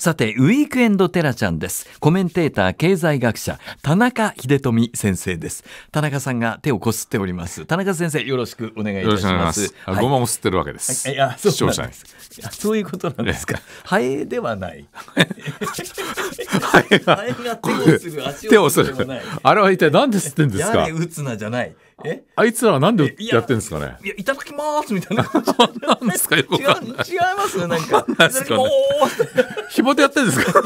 さて、ウィークエンドテラちゃんです。コメンテーター、経済学者、田中秀富先生です。田中さんが手をこすっております。田中先生、よろしくお願いいたします。あ、はい、ごまを吸ってるわけです。はい、いや、そう視聴者そういうことなんですか。ハエではない。ハエが手をする、足をする。あれは一体何で吸ってんですか。打つなじゃない。えあいつらはなんでやってんですかねいや、いただきますみたいな。なですか違違いますなんか。いただきます。希望でやってるんですか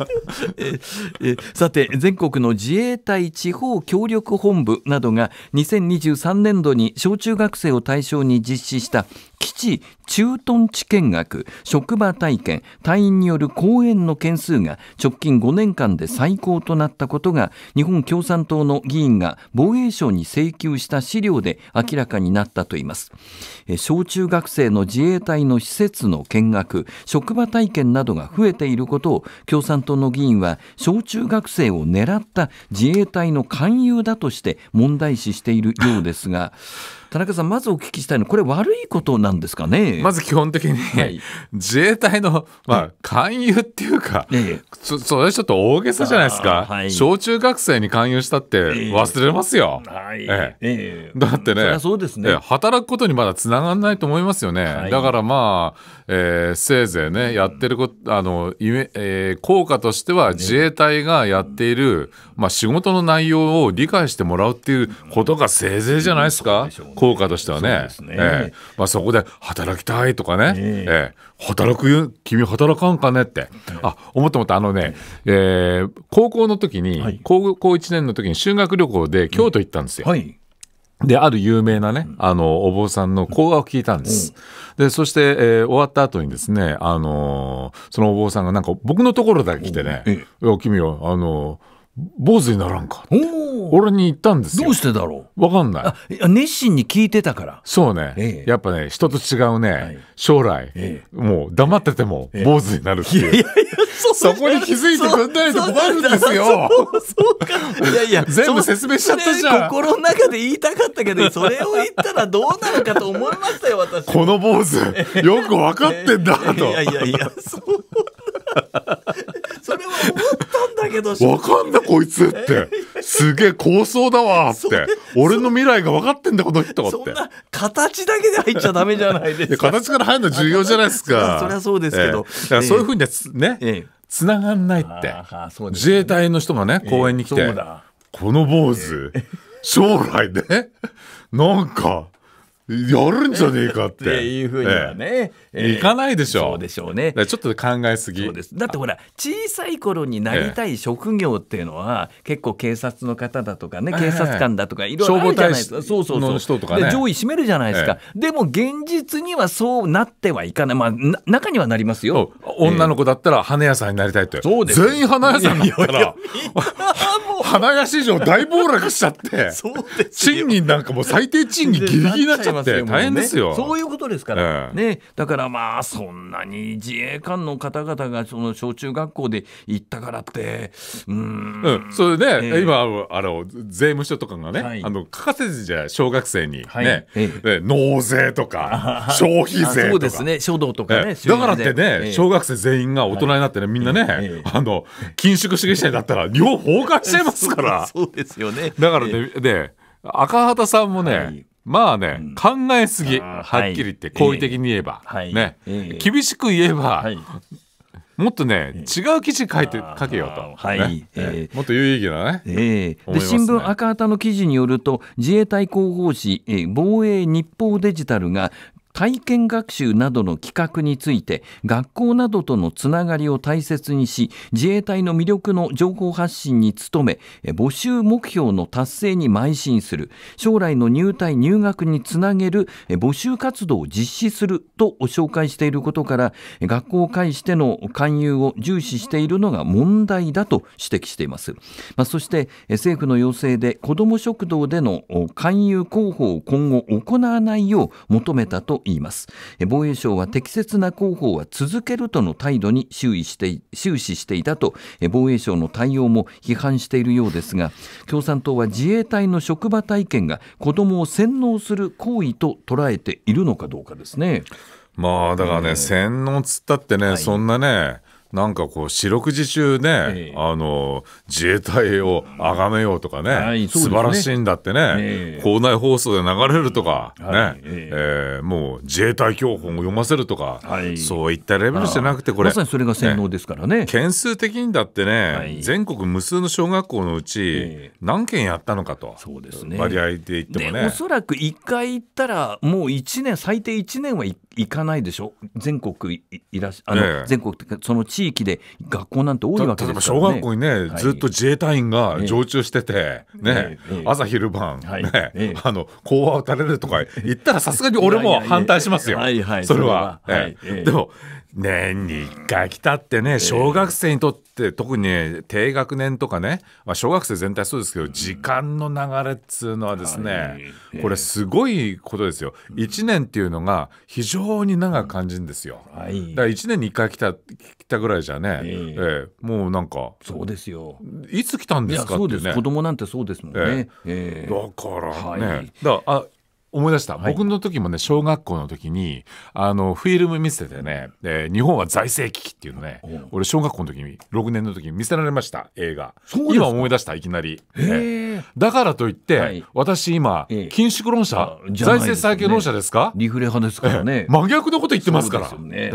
えさて全国の自衛隊地方協力本部などが2023年度に小中学生を対象に実施した基地駐屯地見学職場体験隊員による講演の件数が直近5年間で最高となったことが日本共産党の議員が防衛省に請求した資料で明らかになったといいます小中学生の自衛隊の施設の見学職場体験などが増えていることを共産党の議員は小中学生を狙った自衛隊の勧誘だとして問題視しているようですが田中さん、まずお聞きしたいのこれ、悪いことなんですかね。まず基本的に、はい、自衛隊の、まあ、勧誘っていうか、ええ、そそれちょっと大げさじゃないですか、はい、小中学生に勧誘したって忘れますよ。ええだってねそうですね、働くことにまだつながらないと思いますよね。はい、だからまあ、えー、せいぜいね、やってること、あの、えー、効果としては自衛隊がやっている、まあ、仕事の内容を理解してもらうっていうことがせいぜいじゃないですか。効果としてはねそ、ね、えー、まあ、そこで働きたいとかね、えー、働く君働かんかねって、あ思って思ったあのね、えー、高校の時に、はい、高校1年の時に修学旅行で京都行ったんですよ。はいで、ある有名なね、あの、お坊さんの講話を聞いたんです。うん、で、そして、えー、終わった後にですね、あのー、そのお坊さんがなんか僕のところだけ来てね、君は、あのー坊主にならんか俺に言ったんですよどうしてだろう分かんない熱心に聞いてたからそうね、ええ、やっぱね人と違うね、はい、将来、え、もう黙ってても坊主になるっていう、いやいやそそこに気づいてくれないと困るんですよそうか いやいや全部説明しちゃったじゃん、心の中で言いたかったけどそれを言ったらどうなるかと思いましたよ私この坊主よく分かってんだといやいやいやそう それは思ったんだけどわかんだこいつってすげえ高層だわって俺の未来が分かってんだこの人ってそんな形だけで入っちゃダメじゃないですか形から入るの重要じゃないですか そりゃそうですけど、えー、そういうふうにね、えー、つながんないって、ね、自衛隊の人がね公園に来て、えー、この坊主、将来ね なんかやるんじゃねえかって。っていうふうにはね、えー、かないでしょう。そうでしょうね。ちょっと考えすぎ。そうですだってほら、小さい頃になりたい職業っていうのは、結構警察の方だとかね、警察官だとか、いろいろあるじゃないですか。そうそうそう。人とかね。上位占めるじゃないですか。でも現実にはそうなってはいかない。まあ、中にはなりますよ。女の子だったら花屋さんになりたいって。そうです。全員花屋さんだったら。花屋市場大暴落しちゃって そう賃金なんかもう最低賃金ギリギリになっちゃって大変ですよ、ね、そういうことですから、えー、ねだからまあそんなに自衛官の方々がその小中学校で行ったからってうん、うん、それで、ね、えー、今あの税務署とかがね、はい、あの書かせずじゃ小学生にね、はい、えー、納税とか消費税とかそうですね書道とかね、だからってね、小学生全員が大人になってねみんなね、あの緊縮主義者だったら日本崩壊しちゃいますますから そうですよねだからね、えー、で赤旗さんもね、はい、まあね、うん、考えすぎはっきり言って、好意的に言えば、ね、えー、厳しく言えば、はいもっとね、えー、違う記事書いて書けよと、はいえー、もっと有意義なね,、えー、ね、で新聞赤旗の記事によると自衛隊広報誌、えー、防衛日報デジタルが体験学習などの企画について学校などとのつながりを大切にし自衛隊の魅力の情報発信に努め募集目標の達成に邁進する将来の入隊入学につなげる募集活動を実施すると紹介していることから学校を介しての勧誘を重視しているのが問題だと指摘しています、まあ、そして政府の要請で子ども食堂での勧誘広報を今後行わないよう求めたと言います防衛省は適切な広報は続けるとの態度に終始して終始していたと防衛省の対応も批判しているようですが共産党は自衛隊の職場体験が子どもを洗脳する行為と捉えているのかどうかですね。まあだからね、洗脳つったってね、はい、そんなねなんかこう四六時中ね、えー、あの自衛隊をあがめようとかね、はい、ね素晴らしいんだってね、えー、校内放送で流れるとか、はい、えー、もう自衛隊教本を読ませるとか、はい、そういったレベルじゃなくて、これ、まさにそれが洗脳ですからね。ね件数的にだってね、はい、全国無数の小学校のうち、何件やったのかと、そうですね、割合で言ってもね。おそらく1回行ったら、もう1年、最低1年は行行かないでしょ全国いいらしあの、ええ、全国その地域で学校なんて多いわけですから、ね、小学校にね、はい、ずっと自衛隊員が常駐してて、え、ね、朝昼晩、はい、ね、あの講話を垂れるとか言ったらさすがに俺も反対しますよ、はいはい、それは。でも年に1回来たってね、小学生にとって特に、低学年とかね、まあ、小学生全体そうですけど、時間の流れっつうのはですね、これすごいことですよ。1年っていうのが非常に長く感じるんですよ。だから1年に1回来た来たぐらいじゃね、えもうなんかそうですよいつ来たんですかってね。子供なんてそうですもんね。だからね、だあ思い出した、はい、僕の時もね小学校の時にあのフィルム見せてね、えー、日本は財政危機」っていうのね俺小学校の時に6年の時に見せられました映画今思い出したいきなり。へえだからといって、はい、私今、ええ、緊縮論者、ね、財政再建論者ですかリフレ派ですからね、え、真逆のこと言ってますから。ね、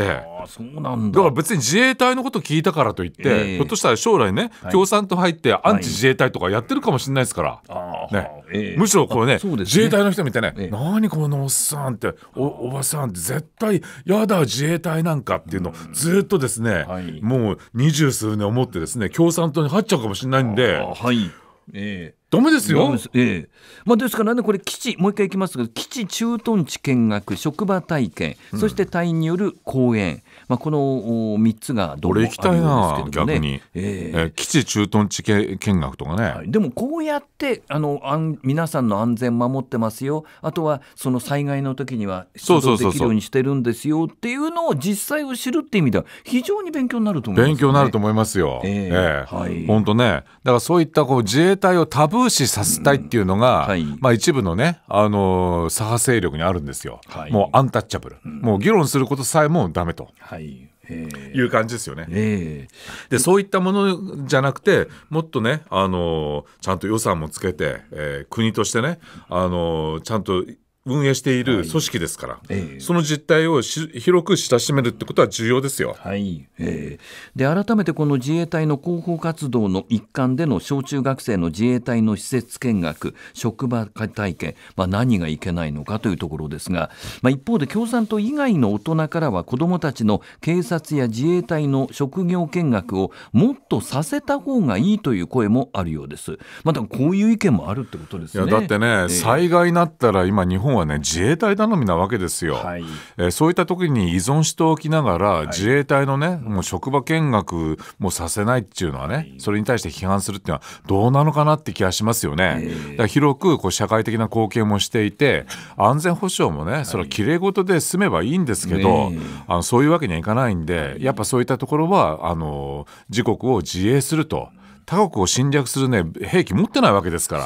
そうなんだだから別に自衛隊のこと聞いたからといって、ひょっとしたら将来ね、共産党入ってアンチ自衛隊とかやってるかもしれないですから、はいね、むしろこれね自衛隊の人見てね、ええ、何このおっさんっておおばさんって絶対やだ自衛隊なんかっていうのをずっとですね、はい、もう二十数年思ってですね共産党に入っちゃうかもしれないんで。はいええダメですよ。ですええまあ、ですからね、これ、基地、もう一回いきますけど、基地駐屯地見学、職場体験、そして隊員による講演、うん、まあ、この3つがどうですけど、ね、逆に、えー、えー、基地駐屯地見学とかね、はい、でもこうやってあのあん、皆さんの安全守ってますよ、あとはその災害の時には出動できるようにしてるんですよっていうのを実際を知るって意味では、非常に勉強になると思います、ね、勉強になると思いますよ。えー、えー、はい、本当ね、だからそういったこう自衛隊をタブー風刺させたいっていうのが、うんはい、まあ、一部のね、あのー、左派勢力にあるんですよ、はい、もうアンタッチャブル、うん、もう議論することさえもダメと。はいいう感じですよね、えー、でそういったものじゃなくてもっとね、あのちゃんと予算もつけて、えー、国としてね、あのちゃんと運営している組織ですから、はいえー、その実態を広く親しめるってことは重要ですよ。はいえー、で改めてこの自衛隊の広報活動の一環での小中学生の自衛隊の施設見学職場体験、まあ、何がいけないのかというところですが、まあ、一方で共産党以外の大人からは子どもたちの警察や自衛隊の職業見学をもっとさせた方がいいという声もあるようです。またこういう意見もあるってことですね。いやだってね、えー、災害なったら今日本はね自衛隊頼みなわけですよ、はい、えー、そういった時に依存しておきながら自衛隊のね、もう職場見学もさせないっていうのはね、はい、それに対して批判するっていうのはどうなのかなって気がしますよね、えー、だから広くこう社会的な貢献もしていて安全保障もねそれはきれい事で済めばいいんですけど、あのそういうわけにはいかないんでやっぱそういったところはあの自国を自衛すると。他国を侵略する、ね、兵器持ってないわけですから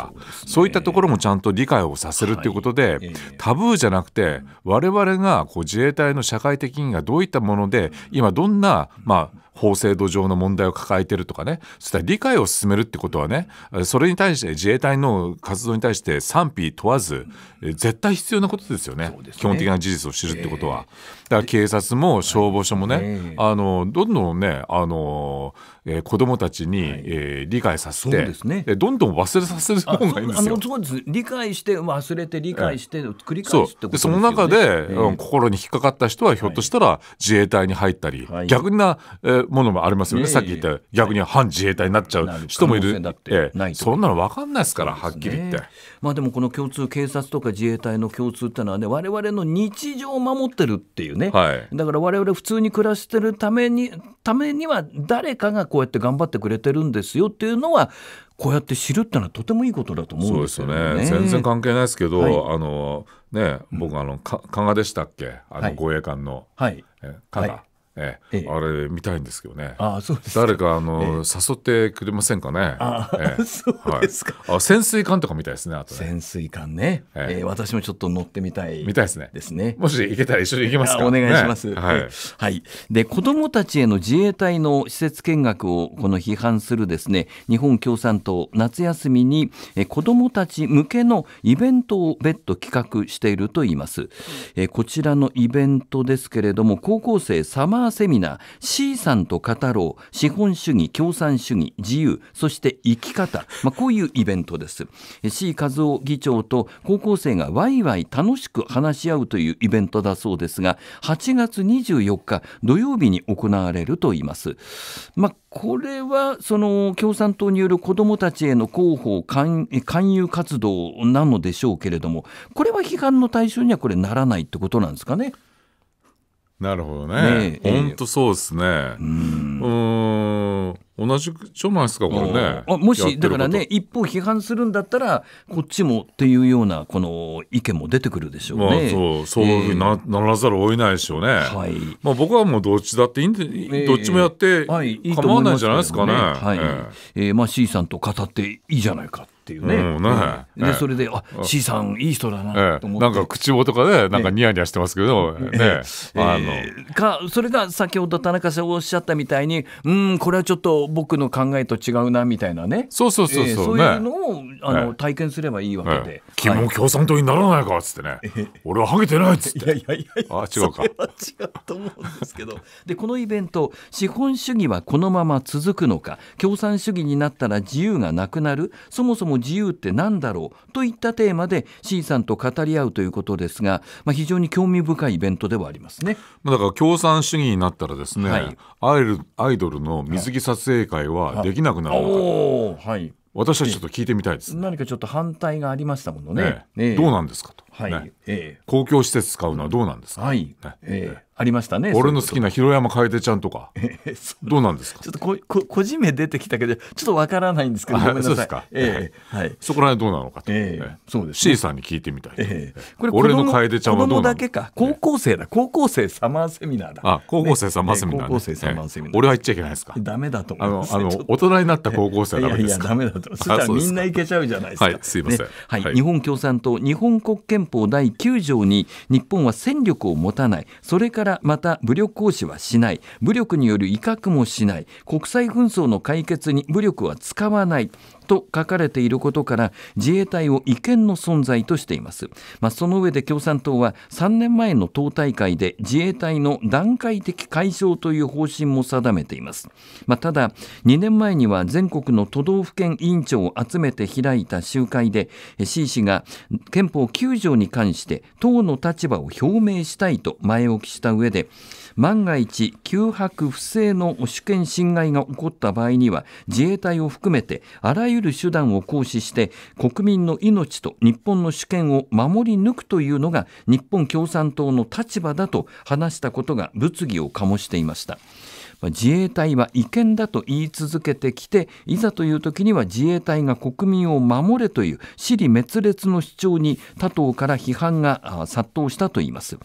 そう、ね,、いったところもちゃんと理解をさせるということで、はい、タブーじゃなくて我々がこう自衛隊の社会的にがどういったもので今どんな、まあ、法制度上の問題を抱えてるとかねそういった理解を進めるってことはねそれに対して自衛隊の活動に対して賛否問わず絶対必要なことですよね、ね、基本的な事実を知るってことは。だから警察も消防署もね、あのどんどんねあのえー、子供たちに、はい、えー、理解させてです、ね、どんどん忘れさせる方がいいんですよ。そうです理解して忘れて理解して、えー、繰り返すってことですよ、ね、その中で、えー、心に引っかかった人はひょっとしたら自衛隊に入ったり、はい、逆な、えー、ものもありますよね、さっき言った逆に反自衛隊になっちゃう人もいるだえー、そんなの分かんないですからはっきり言って。まあ、でもこの共通警察とか自衛隊の共通ってのはね我々の日常を守ってるっていうね、はい、だから我々普通に暮らしてるためにためには誰かがこうやって頑張ってくれてるんですよっていうのはこうやって知るってのはとてもいいことだと思うんですよね。そうですよね全然関係ないですけど、はい、あのね僕あの加賀でしたっけあの護衛艦の、はい、加賀、はいええ、あれ見たいんですけどね。あそうです誰かあの、誘ってくれませんかね。あ、そうですか。あ潜水艦とか見たいですね。あと、潜水艦ね。ええ私もちょっと乗ってみたい。見たいですね。ですね。もし行けたら一緒に行きますか。お願いします。はい。はい。で子どもたちへの自衛隊の施設見学をこの批判するですね日本共産党夏休みにえ子どもたち向けのイベントを別途企画していると言います。えこちらのイベントですけれども高校生サマーーセミナー C さんと語ろう資本主義共産主義自由そして生き方、まあ、こういうイベントです C 和夫議長と高校生がワイワイ楽しく話し合うというイベントだそうですが8月24日土曜日に行われるといいます、まあこれはその共産党による子どもたちへの広報勧誘活動なのでしょうけれどもこれは批判の対象にはこれならないってことなんですかね。なるほどね。本、ね、当、そうですね。うん。同じじゃないすか、これね。あもし、だからね、一方批判するんだったら、こっちもっていうような、この意見も出てくるでしょうね。まあ、そう、そういうふうにな,、ならざるを得ないでしょうね。はい。まあ、僕はもうどっちだっていいんで、えー、どっちもやって、構わないんじゃないですかね。はい。えー、まあ、C さんと語っていいじゃないか。っていうね,、でそれで「あ C さんいい人だな」と思って、なんか口元かねなんかニヤニヤしてますけどねあのかそれが先ほど田中さんおっしゃったみたいにうんこれはちょっと僕の考えと違うなみたいなねそうそうそうそう、そういうのをあの、体験すればいいわけで「君も共産党にならないか」っつってね「俺はハゲてない」っつっていやいやいやあ違うか違うと思うんですけどでこのイベント「資本主義はこのまま続くのか共産主義になったら自由がなくなるそもそも自由って何だろうといったテーマで C さんと語り合うということですが、まあ、非常に興味深いイベントではありますね。だから共産主義になったらですね、はい、アイルアイドルの水着撮影会はできなくなるのか、はい、私はちょっと聞いてみたいです、ね、何かちょっと反対がありましたものね。ねねどうなんですかとはいねえー、公共施設使うのはどうなんですか、はいねえー、ありましたね俺の好きな広山楓ちゃんとか、えー、どうなんですかちょっとここ個人名出てきたけどちょっとわからないんですけどごめんなさいそうですか、えーはい、そこら辺どうなのかと、えーそうですね、C さんに聞いてみたい、えー、これ俺の楓ちゃんはどうなの高校生だ高校生サマーセミナーだあ高校生サマーセミナー、ね、高校生サマーセミナー、俺は行っちゃいけないですかダメだと思います、ね、あのあの大人になった高校生はダメですかいやいやダメだとそしたらみんな行けちゃうじゃないですか、はい、すいません、はい日本共産党日本国憲法第9条に日本は戦力を持たないそれからまた武力行使はしない武力による威嚇もしない国際紛争の解決に武力は使わないと書かれていることから自衛隊を違憲の存在としています、まあ、その上で共産党は3年前の党大会で自衛隊の段階的解消という方針も定めています、まあ、ただ2年前には全国の都道府県委員長を集めて開いた集会で C 氏が憲法9条に関して党の立場を表明したいと前置きした上で万が一、脅迫不正の主権侵害が起こった場合には、自衛隊を含めてあらゆる手段を行使して、国民の命と日本の主権を守り抜くというのが、日本共産党の立場だと話したことが物議を醸していました。自衛隊は違憲だと言い続けてきていざという時には自衛隊が国民を守れという私利滅裂の主張に他党から批判が殺到したといいます、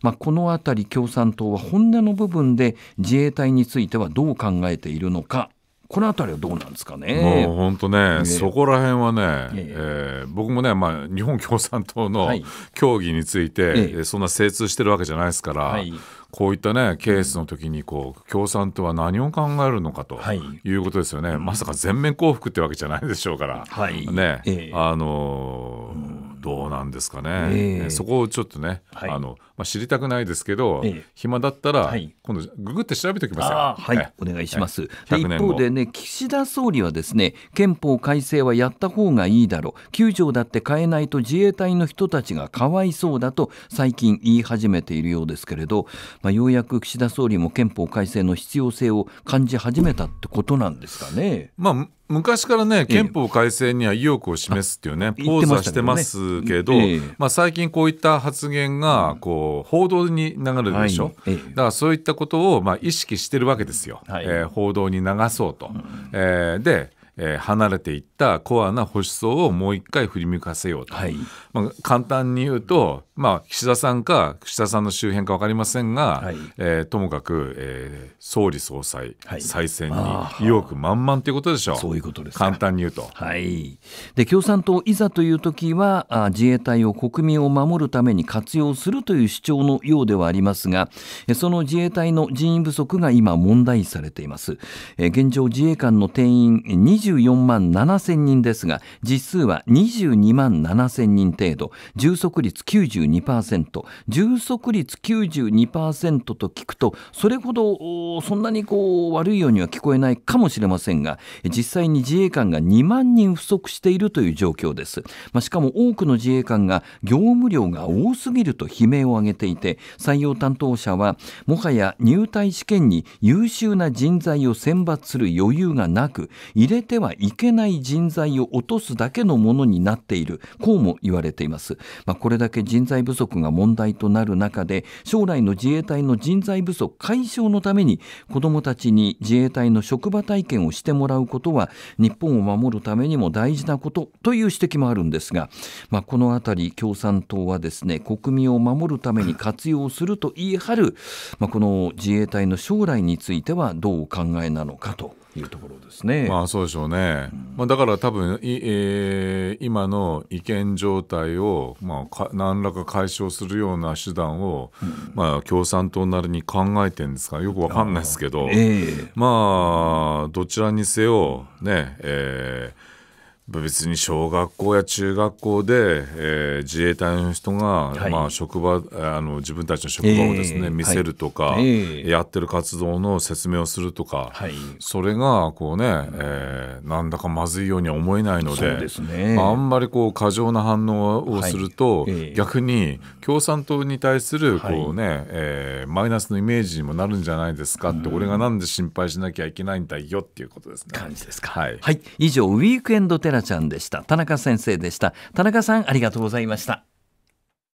まあ、このあたり共産党は本本音の部分で自衛隊についてはどう考えているのかこの辺りはどうなんですかね。もう本当ね、ね、そこら辺はね、ええー、僕もね、まあ、日本共産党の協議について、はい、そんな精通してるわけじゃないですから、はい、こういったね、ケースの時にこう共産党は何を考えるのかということですよね、はい、まさか全面降伏ってわけじゃないでしょうから、ね、えあのーどうなんですかね、えー、そこをちょっとね、はい、あのまあ、知りたくないですけど、ええ、暇だったら、今度ググって調べておきますよ。はい、はい、お願いします。一方でね、岸田総理はですね、憲法改正はやった方がいいだろう。九条だって変えないと自衛隊の人たちがかわいそうだと最近言い始めているようですけれど、まあ、ようやく岸田総理も憲法改正の必要性を感じ始めたってことなんですかね。まあ昔からね憲法改正には意欲を示すっていうね、ポーズはしてますけど、まあ、最近こういった発言がこう報道に流れるでしょ、はい、だからそういったことをまあ意識してるわけですよ、はい、えー、報道に流そうと。うん、えー、でえー、離れていったコアな保守層をもう一回振り向かせようと、はい、まあ、簡単に言うと、まあ、岸田さんか岸田さんの周辺か分かりませんが、はい、えー、ともかく、えー、総理総裁、はい、再選に意欲満々ということでしょうそういうことです簡単に言うと。はい、で共産党いざという時はあ自衛隊を国民を守るために活用するという主張のようではありますがその自衛隊の人員不足が今問題視されています。え現状自衛官の定員20 24万7 0人ですが実数は22万7 0人程度充足率92%充足率92%と聞くとそれほどそんなにこう悪いようには聞こえないかもしれませんが実際に自衛官が2万人不足しているという状況です、まあ、しかも多くの自衛官が業務量が多すぎると悲鳴を上げていて採用担当者はもはや入隊試験に優秀な人材を選抜する余裕がなく入れててはいけない人材を落とすだけのものになっているこうも言われています、まあ、これだけ人材不足が問題となる中で将来の自衛隊の人材不足解消のために子どもたちに自衛隊の職場体験をしてもらうことは日本を守るためにも大事なことという指摘もあるんですが、まあ、この辺り共産党はですね国民を守るために活用すると言い張る、まあ、この自衛隊の将来についてはどうお考えなのかと。いうところですね。まあそうでしょうね。うん、まあだから多分い、えー、今の違憲状態をまあか何らか解消するような手段を、うん、まあ共産党なりに考えてるんですかよくわかんないですけど、あえー、まあどちらにせよね、えー、別に小学校や中学校で、えー、自衛隊の人が、はい、まあ、職場あの自分たちの職場をですね、えー、見せるとか、はい、やってる活動の説明をするとか、はい、それがこうね、えー、なんだかまずいようには思えないので、ね、まあ、あんまりこう過剰な反応をすると、えー、逆に共産党に対するこうね、ねえー、マイナスのイメージにもなるんじゃないですかって、俺がなんで心配しなきゃいけないんだよっていうことですね。感じですか、はい以上ウィークエンドテラちゃんでした田中先生でした田中さんありがとうございました